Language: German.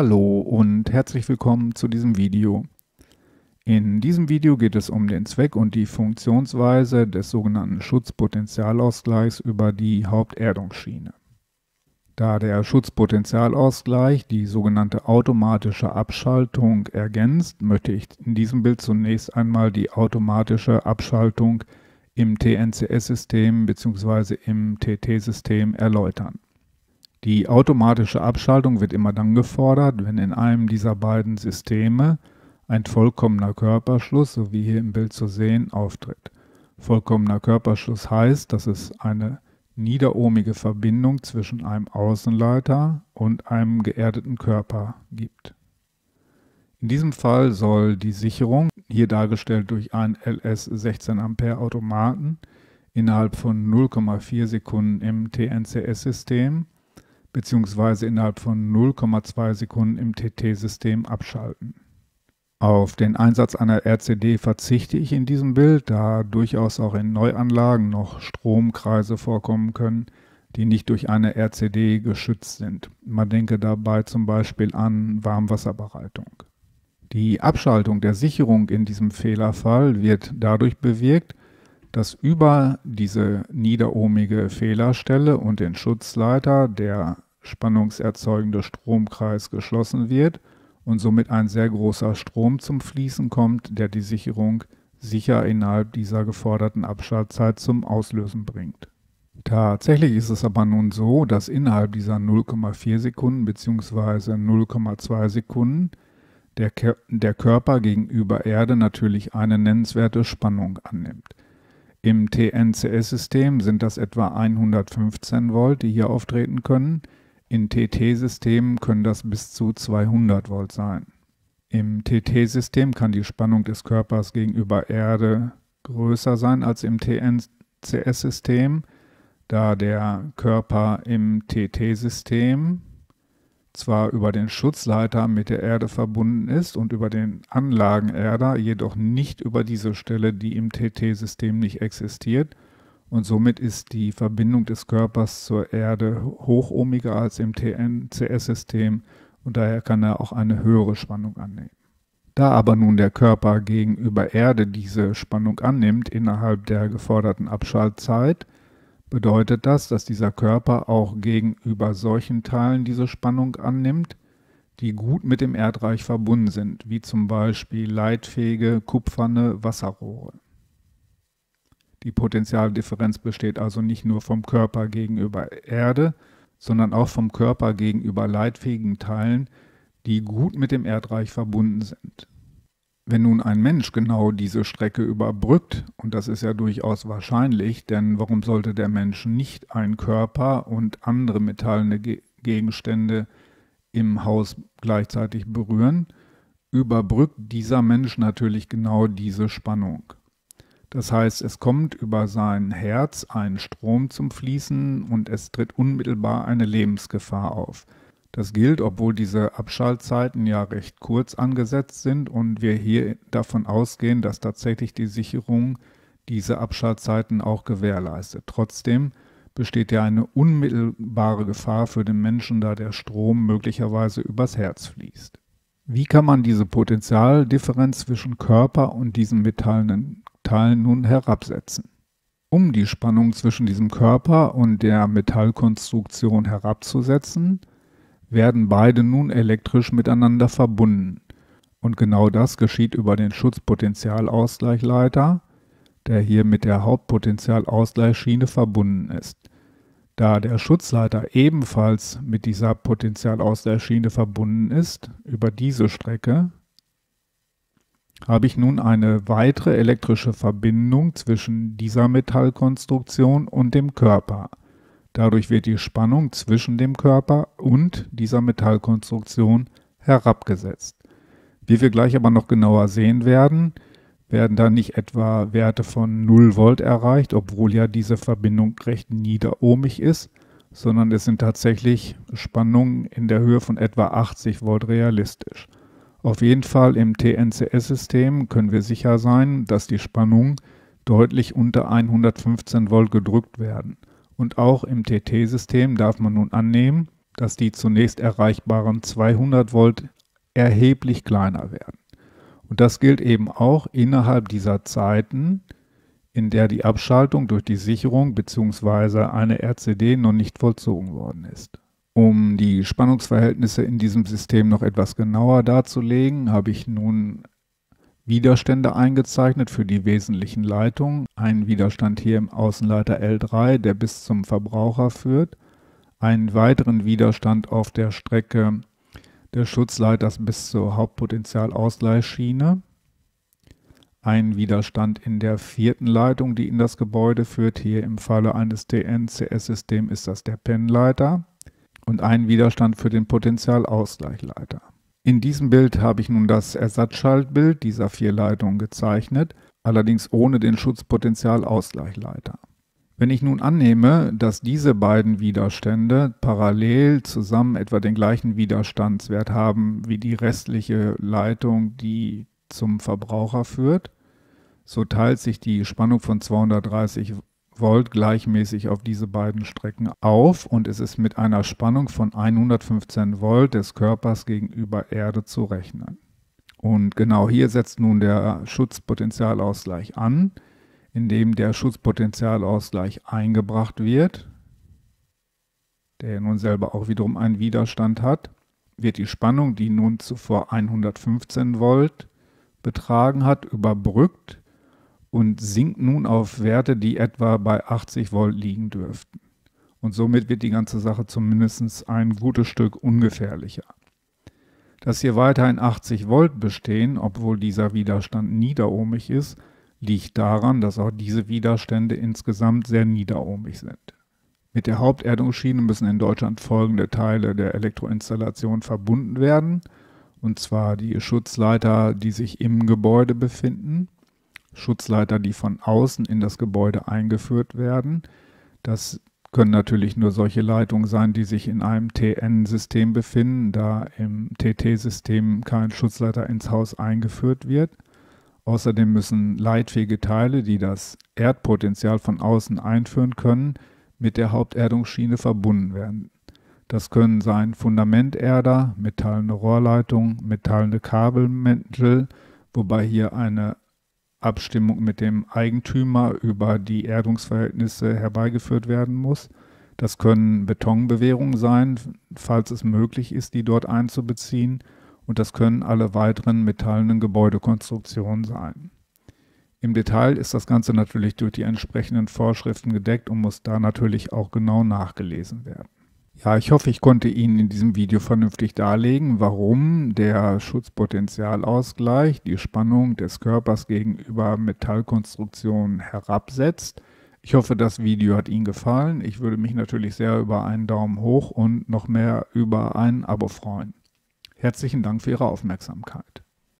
Hallo und herzlich willkommen zu diesem Video. In diesem Video geht es um den Zweck und die Funktionsweise des sogenannten Schutzpotenzialausgleichs über die Haupterdungsschiene. Da der Schutzpotenzialausgleich die sogenannte automatische Abschaltung ergänzt, möchte ich in diesem Bild zunächst einmal die automatische Abschaltung im TNCS-System bzw. im TT-System erläutern. Die automatische Abschaltung wird immer dann gefordert, wenn in einem dieser beiden Systeme ein vollkommener Körperschluss, so wie hier im Bild zu sehen, auftritt. Vollkommener Körperschluss heißt, dass es eine niederohmige Verbindung zwischen einem Außenleiter und einem geerdeten Körper gibt. In diesem Fall soll die Sicherung, hier dargestellt durch einen LS 16 Ampere Automaten, innerhalb von 0,4 Sekunden im TNCS-System bzw. innerhalb von 0,2 Sekunden im TT-System abschalten. Auf den Einsatz einer RCD verzichte ich in diesem Bild, da durchaus auch in Neuanlagen noch Stromkreise vorkommen können, die nicht durch eine RCD geschützt sind. Man denke dabei zum Beispiel an Warmwasserbereitung. Die Abschaltung der Sicherung in diesem Fehlerfall wird dadurch bewirkt, dass über diese niederohmige Fehlerstelle und den Schutzleiter der spannungserzeugende Stromkreis geschlossen wird und somit ein sehr großer Strom zum Fließen kommt, der die Sicherung sicher innerhalb dieser geforderten Abschaltzeit zum Auslösen bringt. Tatsächlich ist es aber nun so, dass innerhalb dieser 0,4 Sekunden bzw. 0,2 Sekunden der, der Körper gegenüber Erde natürlich eine nennenswerte Spannung annimmt. Im TNCS-System sind das etwa 115 Volt, die hier auftreten können. In TT-Systemen können das bis zu 200 Volt sein. Im TT-System kann die Spannung des Körpers gegenüber Erde größer sein als im TNCS-System, da der Körper im TT-System zwar über den Schutzleiter mit der Erde verbunden ist und über den Anlagenerder, jedoch nicht über diese Stelle, die im TT-System nicht existiert – und somit ist die Verbindung des Körpers zur Erde hochohmiger als im TNCS-System und daher kann er auch eine höhere Spannung annehmen. Da aber nun der Körper gegenüber Erde diese Spannung annimmt innerhalb der geforderten Abschaltzeit, bedeutet das, dass dieser Körper auch gegenüber solchen Teilen diese Spannung annimmt, die gut mit dem Erdreich verbunden sind, wie zum Beispiel leitfähige, kupferne Wasserrohre. Die Potentialdifferenz besteht also nicht nur vom Körper gegenüber Erde, sondern auch vom Körper gegenüber leitfähigen Teilen, die gut mit dem Erdreich verbunden sind. Wenn nun ein Mensch genau diese Strecke überbrückt, und das ist ja durchaus wahrscheinlich, denn warum sollte der Mensch nicht einen Körper und andere metallene Gegenstände im Haus gleichzeitig berühren, überbrückt dieser Mensch natürlich genau diese Spannung. Das heißt, es kommt über sein Herz ein Strom zum Fließen und es tritt unmittelbar eine Lebensgefahr auf. Das gilt, obwohl diese Abschaltzeiten ja recht kurz angesetzt sind und wir hier davon ausgehen, dass tatsächlich die Sicherung diese Abschaltzeiten auch gewährleistet. Trotzdem besteht ja eine unmittelbare Gefahr für den Menschen, da der Strom möglicherweise übers Herz fließt. Wie kann man diese Potentialdifferenz zwischen Körper und diesem metallenen Metall nun herabsetzen. Um die Spannung zwischen diesem Körper und der Metallkonstruktion herabzusetzen, werden beide nun elektrisch miteinander verbunden. Und genau das geschieht über den Schutzpotentialausgleichleiter, der hier mit der Hauptpotentialausgleichschiene verbunden ist. Da der Schutzleiter ebenfalls mit dieser Potentialausgleichschiene verbunden ist, über diese Strecke, habe ich nun eine weitere elektrische Verbindung zwischen dieser Metallkonstruktion und dem Körper. Dadurch wird die Spannung zwischen dem Körper und dieser Metallkonstruktion herabgesetzt. Wie wir gleich aber noch genauer sehen werden, werden da nicht etwa Werte von 0 Volt erreicht, obwohl ja diese Verbindung recht niederohmig ist, sondern es sind tatsächlich Spannungen in der Höhe von etwa 80 Volt realistisch. Auf jeden Fall im TNCS-System können wir sicher sein, dass die Spannungen deutlich unter 115 Volt gedrückt werden. Und auch im TT-System darf man nun annehmen, dass die zunächst erreichbaren 200 Volt erheblich kleiner werden. Und das gilt eben auch innerhalb dieser Zeiten, in der die Abschaltung durch die Sicherung bzw. eine RCD noch nicht vollzogen worden ist. Um die Spannungsverhältnisse in diesem System noch etwas genauer darzulegen, habe ich nun Widerstände eingezeichnet für die wesentlichen Leitungen. Einen Widerstand hier im Außenleiter L3, der bis zum Verbraucher führt. Einen weiteren Widerstand auf der Strecke des Schutzleiters bis zur Hauptpotenzialausgleichsschiene. Einen Widerstand in der vierten Leitung, die in das Gebäude führt. Hier im Falle eines DNCS-Systems ist das der PEN-Leiter und einen Widerstand für den Potentialausgleichleiter. In diesem Bild habe ich nun das Ersatzschaltbild dieser vier Leitungen gezeichnet, allerdings ohne den Schutzpotentialausgleichleiter. Wenn ich nun annehme, dass diese beiden Widerstände parallel zusammen etwa den gleichen Widerstandswert haben wie die restliche Leitung, die zum Verbraucher führt, so teilt sich die Spannung von 230 Volt gleichmäßig auf diese beiden Strecken auf und es ist mit einer Spannung von 115 Volt des Körpers gegenüber Erde zu rechnen. Und genau hier setzt nun der Schutzpotentialausgleich an, indem der Schutzpotentialausgleich eingebracht wird, der nun selber auch wiederum einen Widerstand hat, wird die Spannung, die nun zuvor 115 Volt betragen hat, überbrückt und sinkt nun auf Werte, die etwa bei 80 Volt liegen dürften. Und somit wird die ganze Sache zumindest ein gutes Stück ungefährlicher. Dass hier weiterhin 80 Volt bestehen, obwohl dieser Widerstand niederohmig ist, liegt daran, dass auch diese Widerstände insgesamt sehr niederohmig sind. Mit der Haupterdungsschiene müssen in Deutschland folgende Teile der Elektroinstallation verbunden werden, und zwar die Schutzleiter, die sich im Gebäude befinden, Schutzleiter, die von außen in das Gebäude eingeführt werden. Das können natürlich nur solche Leitungen sein, die sich in einem TN-System befinden, da im TT-System kein Schutzleiter ins Haus eingeführt wird. Außerdem müssen leitfähige Teile, die das Erdpotenzial von außen einführen können, mit der Haupterdungsschiene verbunden werden. Das können sein Fundamenterder, metallene Rohrleitungen, metallene Kabelmäntel, wobei hier eine Abstimmung mit dem Eigentümer über die Erdungsverhältnisse herbeigeführt werden muss. Das können Betonbewährungen sein, falls es möglich ist, die dort einzubeziehen. Und das können alle weiteren metallenen Gebäudekonstruktionen sein. Im Detail ist das Ganze natürlich durch die entsprechenden Vorschriften gedeckt und muss da natürlich auch genau nachgelesen werden. Ja, ich hoffe, ich konnte Ihnen in diesem Video vernünftig darlegen, warum der Schutzpotenzialausgleich die Spannung des Körpers gegenüber Metallkonstruktionen herabsetzt. Ich hoffe, das Video hat Ihnen gefallen. Ich würde mich natürlich sehr über einen Daumen hoch und noch mehr über ein Abo freuen. Herzlichen Dank für Ihre Aufmerksamkeit.